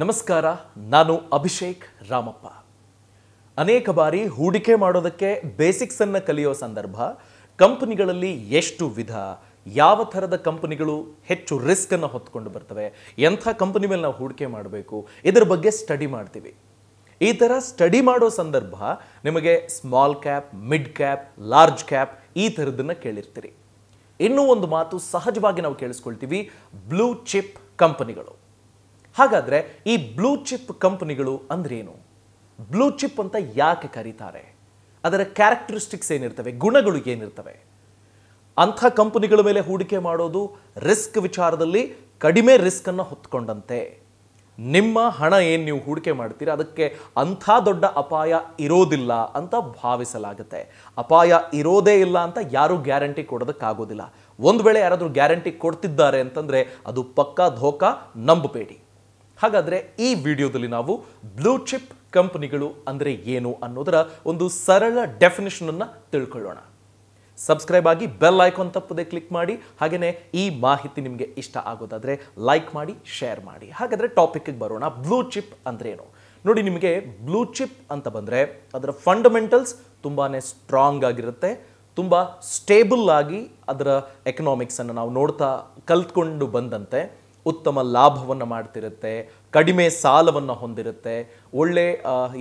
ನಮಸ್ಕಾರ ನಾನು ಅಭಿಷೇಕ್ ರಾಮಪ್ಪ ಅನೇಕ ಬಾರಿ ಹೂಡಿಕೆ ಮಾಡೋದಕ್ಕೆ ಬೇಸಿಕ್ಸನ್ನು ಕಲಿಯೋ ಸಂದರ್ಭ ಕಂಪನಿಗಳಲ್ಲಿ ಎಷ್ಟು ವಿಧ ಯಾವ ಥರದ ಕಂಪನಿಗಳು ಹೆಚ್ಚು ರಿಸ್ಕನ್ನು ಹೊತ್ಕೊಂಡು ಬರ್ತವೆ ಎಂಥ ಕಂಪನಿ ಮೇಲೆ ನಾವು ಹೂಡಿಕೆ ಮಾಡಬೇಕು ಇದರ ಬಗ್ಗೆ ಸ್ಟಡಿ ಮಾಡ್ತೀವಿ ಈ ಥರ ಸ್ಟಡಿ ಮಾಡೋ ಸಂದರ್ಭ ನಿಮಗೆ small cap mid cap large cap ಈ ಥರದನ್ನು ಕೇಳಿರ್ತೀರಿ ಇನ್ನೂ ಒಂದು ಮಾತು ಸಹಜವಾಗಿ ನಾವು ಕೇಳಿಸ್ಕೊಳ್ತೀವಿ ಬ್ಲೂ ಚಿಪ್ ಕಂಪನಿಗಳು ಹಾಗಾದರೆ ಈ ಬ್ಲೂ ಚಿಪ್ ಕಂಪನಿಗಳು ಅಂದ್ರೇನು ಬ್ಲೂ ಚಿಪ್ ಅಂತ ಯಾಕೆ ಕರೀತಾರೆ ಅದರ ಕ್ಯಾರೆಕ್ಟರಿಸ್ಟಿಕ್ಸ್ ಏನಿರ್ತವೆ ಗುಣಗಳು ಏನಿರ್ತವೆ ಅಂಥ ಕಂಪನಿಗಳ ಮೇಲೆ ಹೂಡಿಕೆ ಮಾಡೋದು ರಿಸ್ಕ್ ವಿಚಾರದಲ್ಲಿ ಕಡಿಮೆ ರಿಸ್ಕನ್ನು ಹೊತ್ಕೊಂಡಂತೆ ನಿಮ್ಮ ಹಣ ಏನು ನೀವು ಹೂಡಿಕೆ ಮಾಡ್ತೀರ ಅದಕ್ಕೆ ಅಂಥ ದೊಡ್ಡ ಅಪಾಯ ಇರೋದಿಲ್ಲ ಅಂತ ಭಾವಿಸಲಾಗುತ್ತೆ ಅಪಾಯ ಇರೋದೇ ಇಲ್ಲ ಅಂತ ಯಾರೂ ಗ್ಯಾರಂಟಿ ಕೊಡೋದಕ್ಕಾಗೋದಿಲ್ಲ ಒಂದು ವೇಳೆ ಯಾರಾದರೂ ಗ್ಯಾರಂಟಿ ಕೊಡ್ತಿದ್ದಾರೆ ಅಂತಂದರೆ ಅದು ಪಕ್ಕಾ ಧೋಕಾ ನಂಬಬೇಡಿ ಹಾಗಾದರೆ ಈ ವಿಡಿಯೋದಲ್ಲಿ ನಾವು ಬ್ಲೂ ಚಿಪ್ ಕಂಪನಿಗಳು ಅಂದರೆ ಏನು ಅನ್ನೋದರ ಒಂದು ಸರಳ ಡೆಫಿನಿಷನನ್ನು ತಿಳ್ಕೊಳ್ಳೋಣ ಸಬ್ಸ್ಕ್ರೈಬ್ ಆಗಿ ಬೆಲ್ ಐಕಾನ್ ತಪ್ಪದೆ ಕ್ಲಿಕ್ ಮಾಡಿ ಹಾಗೆಯೇ ಈ ಮಾಹಿತಿ ನಿಮಗೆ ಇಷ್ಟ ಆಗೋದಾದರೆ ಲೈಕ್ ಮಾಡಿ ಶೇರ್ ಮಾಡಿ ಹಾಗಾದರೆ ಟಾಪಿಕ್ಗೆ ಬರೋಣ ಬ್ಲೂ ಚಿಪ್ ಏನು ನೋಡಿ ನಿಮಗೆ ಬ್ಲೂ ಚಿಪ್ ಅಂತ ಬಂದರೆ ಅದರ ಫಂಡಮೆಂಟಲ್ಸ್ ತುಂಬಾ ಸ್ಟ್ರಾಂಗ್ ಆಗಿರುತ್ತೆ ತುಂಬ ಸ್ಟೇಬಲ್ ಆಗಿ ಅದರ ಎಕನಾಮಿಕ್ಸನ್ನು ನಾವು ನೋಡ್ತಾ ಕಲ್ತ್ಕೊಂಡು ಬಂದಂತೆ ಉತ್ತಮ ಲಾಭವನ್ನು ಮಾಡ್ತಿರುತ್ತೆ ಕಡಿಮೆ ಸಾಲವನ್ನು ಹೊಂದಿರುತ್ತೆ ಒಳ್ಳೆ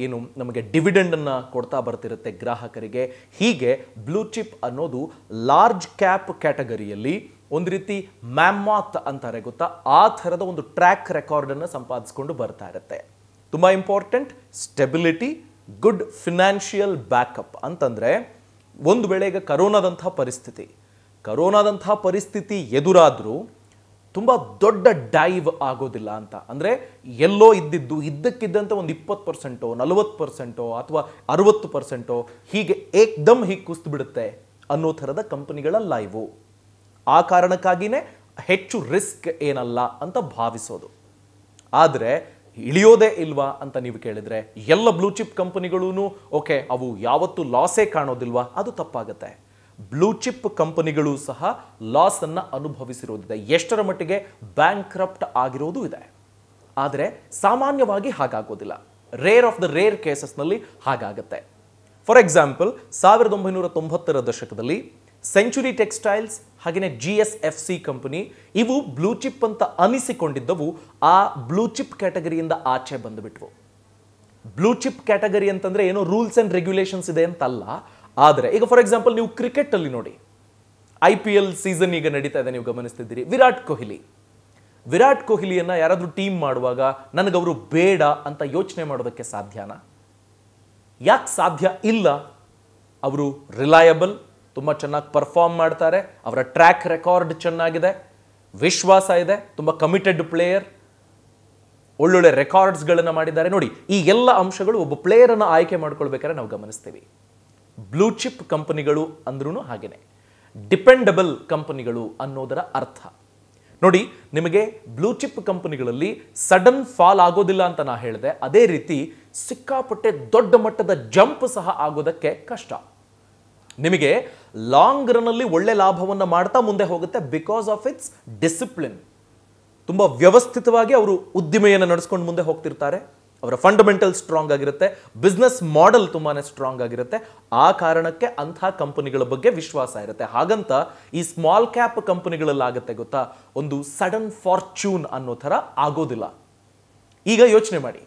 ಏನು ನಮಗೆ ಡಿವಿಡೆಂಡನ್ನು ಕೊಡ್ತಾ ಬರ್ತಿರುತ್ತೆ ಗ್ರಾಹಕರಿಗೆ ಹೀಗೆ ಬ್ಲೂ ಚಿಪ್ ಅನ್ನೋದು ಲಾರ್ಜ್ ಕ್ಯಾಪ್ ಕ್ಯಾಟಗರಿಯಲ್ಲಿ ಒಂದು ರೀತಿ ಮ್ಯಾಮಾತ್ ಅಂತಾರೆ ಗೊತ್ತಾ ಆ ಥರದ ಒಂದು ಟ್ರ್ಯಾಕ್ ರೆಕಾರ್ಡನ್ನು ಸಂಪಾದಿಸ್ಕೊಂಡು ಬರ್ತಾ ಇರುತ್ತೆ ತುಂಬ important stability good financial backup ಅಂತಂದರೆ ಒಂದು ಈಗ ಕರೋನಾದಂಥ ಪರಿಸ್ಥಿತಿ ಕರೋನಾದಂಥ ಪರಿಸ್ಥಿತಿ ಎದುರಾದರೂ ತುಂಬ ದೊಡ್ಡ ಡೈವ್ ಆಗೋದಿಲ್ಲ ಅಂತ ಅಂದರೆ ಎಲ್ಲೋ ಇದ್ದಿದ್ದು ಇದ್ದಕ್ಕಿದ್ದಂಥ ಒಂದು ಇಪ್ಪತ್ತು ಪರ್ಸೆಂಟೋ ನಲವತ್ತು ಪರ್ಸೆಂಟೋ ಅಥವಾ ಅರುವತ್ತು ಪರ್ಸೆಂಟೋ ಹೀಗೆ ಏಕ್ದಮ್ ಹೀಗೆ ಕುಸ್ತು ಬಿಡುತ್ತೆ ಅನ್ನೋ ಥರದ ಕಂಪನಿಗಳಲ್ಲ ಇವು ಆ ಕಾರಣಕ್ಕಾಗಿಯೇ ಹೆಚ್ಚು ರಿಸ್ಕ್ ಏನಲ್ಲ ಅಂತ ಭಾವಿಸೋದು ಆದರೆ ಇಳಿಯೋದೇ ಇಲ್ವಾ ಅಂತ ನೀವು ಕೇಳಿದರೆ ಎಲ್ಲ ಬ್ಲೂ ಚಿಪ್ ಕಂಪನಿಗಳೂ ಓಕೆ ಅವು ಯಾವತ್ತೂ ಲಾಸೇ ಕಾಣೋದಿಲ್ವಾ ಅದು ತಪ್ಪಾಗುತ್ತೆ ಬ್ಲೂ ಚಿಪ್ ಕಂಪನಿಗಳು ಸಹ ಲಾಸ್ ಅನ್ನು ಅನುಭವಿಸಿರೋದಿದೆ ಎಷ್ಟರ ಮಟ್ಟಿಗೆ ಬ್ಯಾಂಕ್ ಕ್ರಪ್ಟ್ ಆಗಿರೋದು ಇದೆ ಆದರೆ ಸಾಮಾನ್ಯವಾಗಿ ಹಾಗಾಗೋದಿಲ್ಲ rare of the rare cases ನಲ್ಲಿ ಹಾಗಾಗುತ್ತೆ ಫಾರ್ ಎಕ್ಸಾಂಪಲ್ ಸಾವಿರದ ಒಂಬೈನೂರ ತೊಂಬತ್ತರ ದಶಕದಲ್ಲಿ ಸೆಂಚುರಿ ಟೆಕ್ಸ್ಟೈಲ್ಸ್ ಹಾಗೆಯೇ G S F C company ಇವು ಬ್ಲೂ ಚಿಪ್ ಅಂತ ಅನಿಸಿಕೊಂಡಿದ್ದವು ಆ ಬ್ಲೂ ಚಿಪ್ ಕ್ಯಾಟಗರಿಯಿಂದ ಆಚೆ ಬಂದುಬಿಟ್ವು ಬ್ಲೂ ಚಿಪ್ ಕ್ಯಾಟಗರಿ ಅಂತಂದ್ರೆ ಏನೋ ರೂಲ್ಸ್ ಅಂಡ್ ರೆಗ್ಯುಲೇಷನ್ಸ್ ಇದೆ ಅಂತಲ್ಲ ಆದರೆ ಈಗ ಫಾರ್ ಎಕ್ಸಾಂಪಲ್ ನೀವು ಕ್ರಿಕೆಟಲ್ಲಿ ನೋಡಿ ಐ ಪಿ ಎಲ್ ಸೀಸನ್ ಈಗ ನಡೀತಾ ಇದೆ ನೀವು ಗಮನಿಸ್ತಿದ್ದೀರಿ ವಿರಾಟ್ ಕೊಹ್ಲಿ ವಿರಾಟ್ ಕೊಹ್ಲಿಯನ್ನು ಯಾರಾದರೂ ಟೀಮ್ ಮಾಡುವಾಗ ನನಗವರು ಬೇಡ ಅಂತ ಯೋಚನೆ ಮಾಡೋದಕ್ಕೆ ಸಾಧ್ಯನಾ ಯಾಕೆ ಸಾಧ್ಯ ಇಲ್ಲ ಅವರು ರಿಲಯಬಲ್ ತುಂಬ ಚೆನ್ನಾಗಿ ಪರ್ಫಾರ್ಮ್ ಮಾಡ್ತಾರೆ ಅವರ ಟ್ರ್ಯಾಕ್ ರೆಕಾರ್ಡ್ ಚೆನ್ನಾಗಿದೆ ವಿಶ್ವಾಸ ಇದೆ ತುಂಬ ಕಮಿಟೆಡ್ ಪ್ಲೇಯರ್ ಒಳ್ಳೊಳ್ಳೆ ರೆಕಾರ್ಡ್ಸ್ಗಳನ್ನು ಮಾಡಿದ್ದಾರೆ ನೋಡಿ ಈ ಎಲ್ಲ ಅಂಶಗಳು ಒಬ್ಬ ಪ್ಲೇಯರನ್ನು ಆಯ್ಕೆ ಮಾಡ್ಕೊಳ್ಬೇಕಾದ್ರೆ ನಾವು ಗಮನಿಸ್ತೀವಿ ಬ್ಲೂ ಚಿಪ್ ಕಂಪನಿಗಳು ಅಂದ್ರೂ ಹಾಗೆಯೇ ಡಿಪೆಂಡಬಲ್ ಕಂಪನಿಗಳು ಅನ್ನೋದರ ಅರ್ಥ ನೋಡಿ ನಿಮಗೆ ಬ್ಲೂ ಚಿಪ್ ಕಂಪನಿಗಳಲ್ಲಿ ಸಡನ್ ಫಾಲ್ ಆಗೋದಿಲ್ಲ ಅಂತ ನಾ ಹೇಳಿದೆ ಅದೇ ರೀತಿ ಸಿಕ್ಕಾಪಟ್ಟೆ ದೊಡ್ಡ ಮಟ್ಟದ ಜಂಪ್ ಸಹ ಆಗೋದಕ್ಕೆ ಕಷ್ಟ ನಿಮಗೆ ಲಾಂಗ್ ರನ್ನಲ್ಲಿ ಒಳ್ಳೆ ಲಾಭವನ್ನು ಮಾಡ್ತಾ ಮುಂದೆ ಹೋಗುತ್ತೆ ಬಿಕಾಸ್ ಆಫ್ ಇಟ್ಸ್ ಡಿಸಿಪ್ಲಿನ್ ತುಂಬ ವ್ಯವಸ್ಥಿತವಾಗಿ ಅವರು ಉದ್ದಿಮೆಯನ್ನು ನಡೆಸ್ಕೊಂಡು ಮುಂದೆ ಹೋಗ್ತಿರ್ತಾರೆ ಅವರ ಫಂಡಮೆಂಟಲ್ ಸ್ಟ್ರಾಂಗ್ ಆಗಿರುತ್ತೆ ಬಿಸ್ನೆಸ್ ಮಾಡೆಲ್ ತುಂಬಾ ಸ್ಟ್ರಾಂಗ್ ಆಗಿರುತ್ತೆ ಆ ಕಾರಣಕ್ಕೆ ಅಂತಹ ಕಂಪನಿಗಳ ಬಗ್ಗೆ ವಿಶ್ವಾಸ ಇರುತ್ತೆ ಹಾಗಂತ ಈ ಸ್ಮಾಲ್ ಕ್ಯಾಪ್ ಆಗುತ್ತೆ ಗೊತ್ತಾ ಒಂದು ಸಡನ್ ಫಾರ್ಚ್ಯೂನ್ ಅನ್ನೋ ಥರ ಆಗೋದಿಲ್ಲ ಈಗ ಯೋಚನೆ ಮಾಡಿ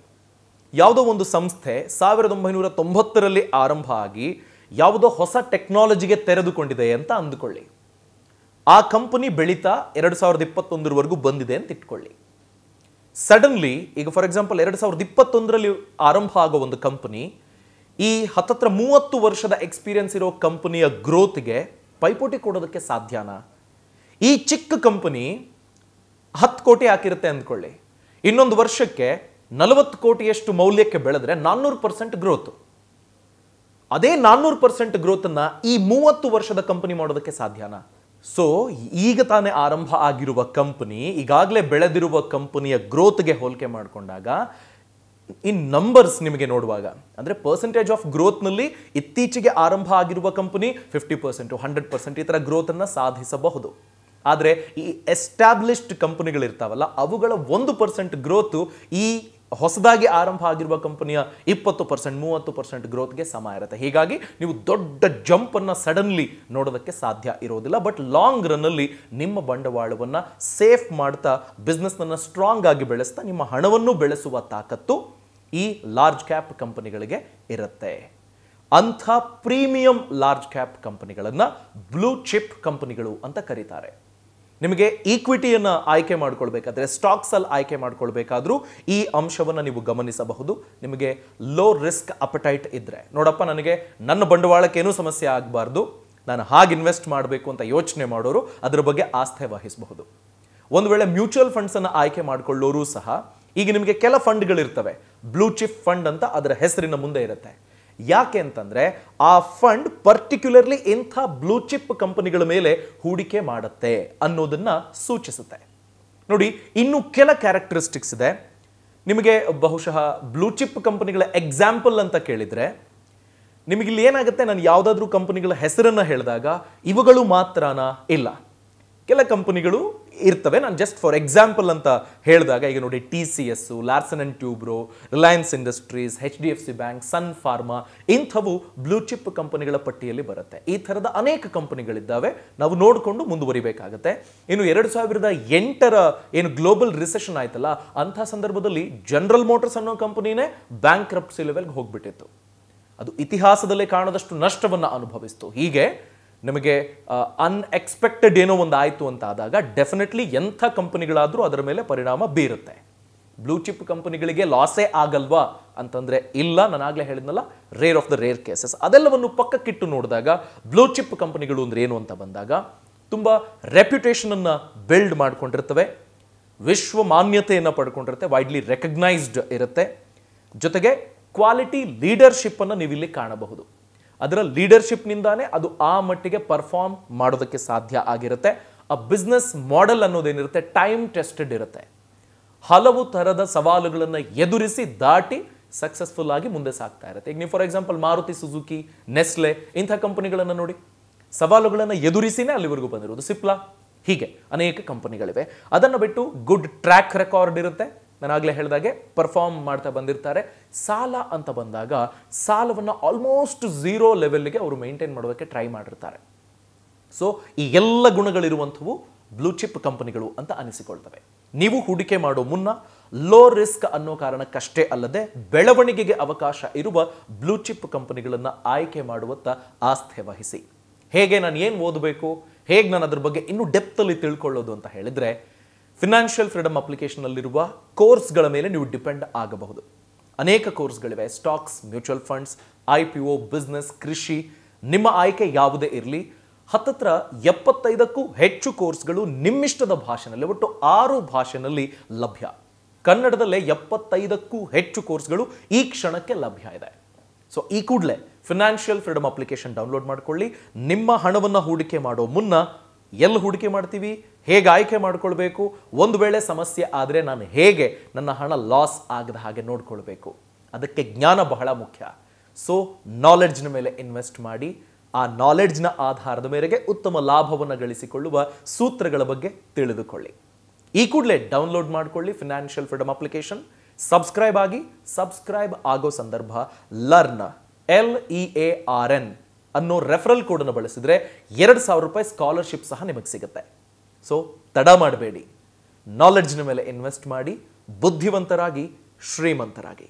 ಯಾವುದೋ ಒಂದು ಸಂಸ್ಥೆ ಸಾವಿರದ ಒಂಬೈನೂರ ತೊಂಬತ್ತರಲ್ಲಿ ಆರಂಭ ಆಗಿ ಯಾವುದೋ ಹೊಸ ಟೆಕ್ನಾಲಜಿಗೆ ತೆರೆದುಕೊಂಡಿದೆ ಅಂತ ಅಂದುಕೊಳ್ಳಿ ಆ ಕಂಪನಿ ಬೆಳೀತಾ ಎರಡು ಸಾವಿರದ ಇಪ್ಪತ್ತೊಂದರವರೆಗೂ ಬಂದಿದೆ ಅಂತ ಇಟ್ಕೊಳ್ಳಿ ಸಡನ್ಲಿ ಈಗ ಫಾರ್ ಎಕ್ಸಾಂಪಲ್ ಎರಡು ಸಾವಿರದ ಇಪ್ಪತ್ತೊಂದರಲ್ಲಿ ಆರಂಭ ಆಗೋ ಒಂದು ಕಂಪನಿ ಈ ಹತ್ತತ್ರ ಮೂವತ್ತು ವರ್ಷದ ಎಕ್ಸ್ಪೀರಿಯನ್ಸ್ ಇರೋ ಕಂಪನಿಯ ಗ್ರೋತ್ಗೆ ಪೈಪೋಟಿ ಕೊಡೋದಕ್ಕೆ ಸಾಧ್ಯನಾ ಈ ಚಿಕ್ಕ ಕಂಪನಿ ಹತ್ತು ಕೋಟಿ ಹಾಕಿರುತ್ತೆ ಅಂದ್ಕೊಳ್ಳಿ ಇನ್ನೊಂದು ವರ್ಷಕ್ಕೆ ನಲವತ್ತು ಕೋಟಿಯಷ್ಟು ಮೌಲ್ಯಕ್ಕೆ ಬೆಳೆದ್ರೆ ನಾನ್ನೂರು ಪರ್ಸೆಂಟ್ ಗ್ರೋತ್ ಅದೇ ನಾನ್ನೂರು ಪರ್ಸೆಂಟ್ ಗ್ರೋತನ್ನು ಈ ಮೂವತ್ತು ವರ್ಷದ ಕಂಪನಿ ಮಾಡೋದಕ್ಕೆ ಸಾಧ್ಯನಾ ಸೊ ಈಗ ತಾನೇ ಆರಂಭ ಆಗಿರುವ ಕಂಪನಿ ಈಗಾಗಲೇ ಬೆಳೆದಿರುವ ಕಂಪನಿಯ ಗ್ರೋತ್ಗೆ ಹೋಲಿಕೆ ಮಾಡಿಕೊಂಡಾಗ ಇನ್ ನಂಬರ್ಸ್ ನಿಮಗೆ ನೋಡುವಾಗ ಅಂದರೆ ಪರ್ಸೆಂಟೇಜ್ ಆಫ್ ಗ್ರೋತ್ನಲ್ಲಿ ಇತ್ತೀಚೆಗೆ ಆರಂಭ ಆಗಿರುವ company fifty percent hundred percent ಈ ಥರ ಗ್ರೋತನ್ನು ಸಾಧಿಸಬಹುದು ಆದರೆ ಈ ಎಸ್ಟಾಬ್ಲಿಷ್ಡ್ ಕಂಪನಿಗಳಿರ್ತಾವಲ್ಲ ಅವುಗಳ ಒಂದು ಪರ್ಸೆಂಟ್ ಗ್ರೋತು ಈ ಹೊಸದಾಗಿ ಆರಂಭ ಆಗಿರುವ ಕಂಪನಿಯ ಇಪ್ಪತ್ತು ಪರ್ಸೆಂಟ್ ಮೂವತ್ತು ಪರ್ಸೆಂಟ್ ಗ್ರೋತ್ಗೆ ಸಮ ಇರುತ್ತೆ ಹೀಗಾಗಿ ನೀವು ದೊಡ್ಡ ಜಂಪನ್ನು ಸಡನ್ಲಿ ನೋಡೋದಕ್ಕೆ ಸಾಧ್ಯ ಇರೋದಿಲ್ಲ ಬಟ್ ಲಾಂಗ್ ರನ್ನಲ್ಲಿ ನಿಮ್ಮ ಬಂಡವಾಳವನ್ನು ಸೇಫ್ ಮಾಡ್ತಾ ಬಿಸ್ನೆಸ್ನನ್ನು ಸ್ಟ್ರಾಂಗ್ ಆಗಿ ಬೆಳೆಸ್ತಾ ನಿಮ್ಮ ಹಣವನ್ನು ಬೆಳೆಸುವ ತಾಕತ್ತು ಈ ಲಾರ್ಜ್ ಕ್ಯಾಪ್ ಕಂಪನಿಗಳಿಗೆ ಇರುತ್ತೆ ಅಂಥ ಪ್ರೀಮಿಯಂ ಲಾರ್ಜ್ ಕ್ಯಾಪ್ ಕಂಪನಿಗಳನ್ನ ಬ್ಲೂ ಚಿಪ್ ಕಂಪನಿಗಳು ಅಂತ ಕರೀತಾರೆ ನಿಮಗೆ ಈಕ್ವಿಟಿಯನ್ನು ಆಯ್ಕೆ ಮಾಡ್ಕೊಳ್ಬೇಕಾದ್ರೆ ಸ್ಟಾಕ್ಸಲ್ಲಿ ಆಯ್ಕೆ ಮಾಡ್ಕೊಳ್ಬೇಕಾದ್ರೂ ಈ ಅಂಶವನ್ನು ನೀವು ಗಮನಿಸಬಹುದು ನಿಮಗೆ ಲೋ ರಿಸ್ಕ್ ಅಪಟೈಟ್ ಇದ್ದರೆ ನೋಡಪ್ಪ ನನಗೆ ನನ್ನ ಬಂಡವಾಳಕ್ಕೇನೂ ಸಮಸ್ಯೆ ಆಗಬಾರ್ದು ನಾನು ಹಾಗೆ ಇನ್ವೆಸ್ಟ್ ಮಾಡಬೇಕು ಅಂತ ಯೋಚನೆ ಮಾಡೋರು ಅದರ ಬಗ್ಗೆ ಆಸ್ಥೆ ವಹಿಸಬಹುದು ಒಂದು ವೇಳೆ ಮ್ಯೂಚುವಲ್ ಫಂಡ್ಸನ್ನು ಆಯ್ಕೆ ಮಾಡಿಕೊಳ್ಳೋರು ಸಹ ಈಗ ನಿಮಗೆ ಕೆಲ ಫಂಡ್ಗಳಿರ್ತವೆ ಬ್ಲೂ ಚಿಪ್ ಫಂಡ್ ಅಂತ ಅದರ ಹೆಸರಿನ ಮುಂದೆ ಇರುತ್ತೆ ಯಾಕೆ ಅಂತಂದ್ರೆ ಆ ಫಂಡ್ ಪರ್ಟಿಕ್ಯುಲರ್ಲಿ ಇಂಥ ಬ್ಲೂ ಚಿಪ್ ಕಂಪನಿಗಳ ಮೇಲೆ ಹೂಡಿಕೆ ಮಾಡುತ್ತೆ ಅನ್ನೋದನ್ನ ಸೂಚಿಸುತ್ತೆ ನೋಡಿ ಇನ್ನು ಕೆಲ ಕ್ಯಾರೆಕ್ಟರಿಸ್ಟಿಕ್ಸ್ ಇದೆ ನಿಮಗೆ ಬಹುಶಃ ಬ್ಲೂ ಚಿಪ್ ಕಂಪನಿಗಳ ಎಕ್ಸಾಂಪಲ್ ಅಂತ ಕೇಳಿದರೆ ಇಲ್ಲಿ ಏನಾಗುತ್ತೆ ನಾನು ಯಾವುದಾದ್ರೂ ಕಂಪನಿಗಳ ಹೆಸರನ್ನು ಹೇಳಿದಾಗ ಇವುಗಳು ಮಾತ್ರನಾ ಇಲ್ಲ ಕೆಲ ಕಂಪನಿಗಳು ಇರ್ತವೆ ನಾನು ಜಸ್ಟ್ ಫಾರ್ ಎಕ್ಸಾಂಪಲ್ ಅಂತ ಹೇಳಿದಾಗ ಈಗ ನೋಡಿ T C S Larsen and Toubro Reliance industries H D F C bank sun pharma ಇಂಥವು ಬ್ಲೂ ಚಿಪ್ ಕಂಪನಿಗಳ ಪಟ್ಟಿಯಲ್ಲಿ ಬರುತ್ತೆ ಈ ಥರದ ಅನೇಕ ಕಂಪನಿಗಳಿದ್ದಾವೆ ನಾವು ನೋಡಿಕೊಂಡು ಮುಂದುವರಿಬೇಕಾಗುತ್ತೆ ಇನ್ನು ಎರಡು ಸಾವಿರದ ಎಂಟರ ಏನು ಗ್ಲೋಬಲ್ ರಿಸೆಷನ್ ಆಯ್ತಲ್ಲ ಅಂಥ ಸಂದರ್ಭದಲ್ಲಿ ಜನರಲ್ ಮೋಟರ್ಸ್ ಅನ್ನೋ ಕಂಪನಿನೇ ಬ್ಯಾಂಕ್ ಕ್ರಪ್ಸಿ ಲೆವೆಲ್ಗೆ ಹೋಗ್ಬಿಟ್ಟಿತ್ತು ಅದು ಇತಿಹಾಸದಲ್ಲೇ ಕಾಣದಷ್ಟು ನಷ್ಟವನ್ನು ಅನುಭವಿಸ್ತು ಹೀಗೆ ನಿಮಗೆ ಅನ್ಎಕ್ಸ್ಪೆಕ್ಟೆಡ್ ಏನೋ ಒಂದು ಆಯಿತು ಅಂತ ಆದಾಗ ಡೆಫಿನೆಟ್ಲಿ ಎಂಥ ಕಂಪನಿಗಳಾದರೂ ಅದರ ಮೇಲೆ ಪರಿಣಾಮ ಬೀರುತ್ತೆ ಬ್ಲೂ ಚಿಪ್ ಕಂಪನಿಗಳಿಗೆ ಲಾಸೇ ಆಗಲ್ವಾ ಅಂತಂದರೆ ಇಲ್ಲ ನಾನು ಹೇಳಿದ್ನಲ್ಲ rare of the rare cases ಅದೆಲ್ಲವನ್ನು ಪಕ್ಕಕ್ಕಿಟ್ಟು ನೋಡಿದಾಗ ಬ್ಲೂ ಚಿಪ್ ಕಂಪನಿಗಳು ಅಂದರೆ ಏನು ಅಂತ ಬಂದಾಗ ತುಂಬ ರೆಪ್ಯುಟೇಷನನ್ನು ಬಿಲ್ಡ್ ಮಾಡ್ಕೊಂಡಿರ್ತವೆ ವಿಶ್ವ ಮಾನ್ಯತೆಯನ್ನು ಪಡ್ಕೊಂಡಿರುತ್ತೆ ವೈಡ್ಲಿ ರೆಕಗ್ನೈಸ್ಡ್ ಇರುತ್ತೆ ಜೊತೆಗೆ ಕ್ವಾಲಿಟಿ ಲೀಡರ್ಶಿಪ್ಪನ್ನು ನೀವು ಇಲ್ಲಿ ಕಾಣಬಹುದು ಅದರ ಲೀಡರ್ಶಿಪ್ನಿಂದಾನೇ ಅದು ಆ ಮಟ್ಟಿಗೆ ಪರ್ಫಾರ್ಮ್ ಮಾಡೋದಕ್ಕೆ ಸಾಧ್ಯ ಆಗಿರುತ್ತೆ ಆ ಬಿಸ್ನೆಸ್ ಮಾಡೆಲ್ ಅನ್ನೋದೇನಿರುತ್ತೆ ಟೈಮ್ ಟೆಸ್ಟೆಡ್ ಇರುತ್ತೆ ಹಲವು ಥರದ ಸವಾಲುಗಳನ್ನು ಎದುರಿಸಿ ದಾಟಿ ಸಕ್ಸಸ್ಫುಲ್ ಆಗಿ ಮುಂದೆ ಸಾಗ್ತಾ ಇರುತ್ತೆ ಈಗ ನೀವು for example Maruti Suzuki Nestle ಇಂಥ ಕಂಪನಿಗಳನ್ನು ನೋಡಿ ಸವಾಲುಗಳನ್ನು ಎದುರಿಸಿನೇ ಅಲ್ಲಿವರೆಗೂ ಬಂದಿರೋದು ಸಿಪ್ಲಾ ಹೀಗೆ ಅನೇಕ ಕಂಪನಿಗಳಿವೆ ಅದನ್ನು ಬಿಟ್ಟು ಗುಡ್ ಟ್ರ್ಯಾಕ್ ರೆಕಾರ್ಡ್ ಇರುತ್ತೆ ನಾನಾಗಲೇ ಹೇಳಿದಾಗೆ ಪರ್ಫಾರ್ಮ್ ಮಾಡ್ತಾ ಬಂದಿರ್ತಾರೆ ಸಾಲ ಅಂತ ಬಂದಾಗ ಸಾಲವನ್ನು ಆಲ್ಮೋಸ್ಟ್ ಝೀರೋ ಲೆವೆಲ್ಗೆ ಅವರು ಮೇಂಟೈನ್ ಮಾಡೋದಕ್ಕೆ ಟ್ರೈ ಮಾಡಿರ್ತಾರೆ ಸೊ ಈ ಎಲ್ಲ ಗುಣಗಳಿರುವಂಥವು ಬ್ಲೂ ಚಿಪ್ ಕಂಪನಿಗಳು ಅಂತ ಅನಿಸಿಕೊಳ್ತವೆ ನೀವು ಹೂಡಿಕೆ ಮಾಡೋ ಮುನ್ನ ಲೋ ರಿಸ್ಕ್ ಅನ್ನೋ ಕಾರಣಕ್ಕಷ್ಟೇ ಅಲ್ಲದೆ ಬೆಳವಣಿಗೆಗೆ ಅವಕಾಶ ಇರುವ ಬ್ಲೂ ಚಿಪ್ ಕಂಪನಿಗಳನ್ನು ಆಯ್ಕೆ ಮಾಡುವತ್ತ ಆಸ್ಥೆ ವಹಿಸಿ ಹೇಗೆ ನಾನು ಏನು ಓದಬೇಕು ಹೇಗೆ ನಾನು ಅದ್ರ ಬಗ್ಗೆ ಇನ್ನೂ ಡೆಪ್ತಲ್ಲಿ ತಿಳ್ಕೊಳ್ಳೋದು ಅಂತ ಹೇಳಿದರೆ ಫಿನಾನ್ಷಿಯಲ್ ಫ್ರೀಡಮ್ ಅಪ್ಲಿಕೇಶನ್ನಲ್ಲಿರುವ ಕೋರ್ಸ್ಗಳ ಮೇಲೆ ನೀವು ಡಿಪೆಂಡ್ ಆಗಬಹುದು ಅನೇಕ ಕೋರ್ಸ್ಗಳಿವೆ stocks mutual funds I P O business ಕೃಷಿ ನಿಮ್ಮ ಆಯ್ಕೆ ಯಾವುದೇ ಇರಲಿ ಹತ್ತತ್ರ ಎಪ್ಪತ್ತೈದಕ್ಕೂ ಹೆಚ್ಚು ಕೋರ್ಸ್ಗಳು ನಿಮ್ಮಿಷ್ಟದ ಭಾಷೆನಲ್ಲಿ ಒಟ್ಟು ಆರು ಭಾಷೆನಲ್ಲಿ ಲಭ್ಯ ಕನ್ನಡದಲ್ಲೇ ಎಪ್ಪತ್ತೈದಕ್ಕೂ ಹೆಚ್ಚು ಕೋರ್ಸ್ಗಳು ಈ ಕ್ಷಣಕ್ಕೆ ಲಭ್ಯ ಇದೆ ಸೊ ಈ ಕೂಡಲೇ ಫಿನಾನ್ಷಿಯಲ್ ಫ್ರೀಡಮ್ ಅಪ್ಲಿಕೇಶನ್ ಡೌನ್ಲೋಡ್ ಮಾಡಿಕೊಳ್ಳಿ ನಿಮ್ಮ ಹಣವನ್ನು ಹೂಡಿಕೆ ಮಾಡೋ ಮುನ್ನ ಎಲ್ಲಿ ಹೂಡಿಕೆ ಮಾಡ್ತೀವಿ ಹೇಗೆ ಆಯ್ಕೆ ಮಾಡಿಕೊಳ್ಬೇಕು ಒಂದು ವೇಳೆ ಸಮಸ್ಯೆ ಆದರೆ ನಾನು ಹೇಗೆ ನನ್ನ ಹಣ ಲಾಸ್ ಆಗದ ಹಾಗೆ ನೋಡ್ಕೊಳ್ಬೇಕು ಅದಕ್ಕೆ ಜ್ಞಾನ ಬಹಳ ಮುಖ್ಯ ಸೊ ನಾಲೆಡ್ಜ್ನ ಮೇಲೆ ಇನ್ವೆಸ್ಟ್ ಮಾಡಿ ಆ ನಾಲೆಡ್ಜ್ನ ಆಧಾರದ ಮೇರೆಗೆ ಉತ್ತಮ ಲಾಭವನ್ನು ಗಳಿಸಿಕೊಳ್ಳುವ ಸೂತ್ರಗಳ ಬಗ್ಗೆ ತಿಳಿದುಕೊಳ್ಳಿ ಈ ಕೂಡಲೇ ಡೌನ್ಲೋಡ್ ಮಾಡಿಕೊಳ್ಳಿ ಫಿನಾನ್ಷಿಯಲ್ ಫ್ರೀಡಮ್ ಅಪ್ಲಿಕೇಶನ್ ಸಬ್ಸ್ಕ್ರೈಬ್ ಆಗಿ ಸಬ್ಸ್ಕ್ರೈಬ್ ಆಗೋ ಸಂದರ್ಭ learn L E A R N ಅನ್ನೋ ರೆಫರಲ್ ಕೋಡನ್ನು ಬಳಸಿದರೆ ಎರಡು ಸಾವಿರ ರೂಪಾಯಿ ಸ್ಕಾಲರ್ಶಿಪ್ ಸಹ ನಿಮಗೆ ಸಿಗುತ್ತೆ ಸೊ ತಡ ಮಾಡಬೇಡಿ ನಾಲೆಡ್ಜ್ನ ಮೇಲೆ ಇನ್ವೆಸ್ಟ್ ಮಾಡಿ ಬುದ್ಧಿವಂತರಾಗಿ ಶ್ರೀಮಂತರಾಗಿ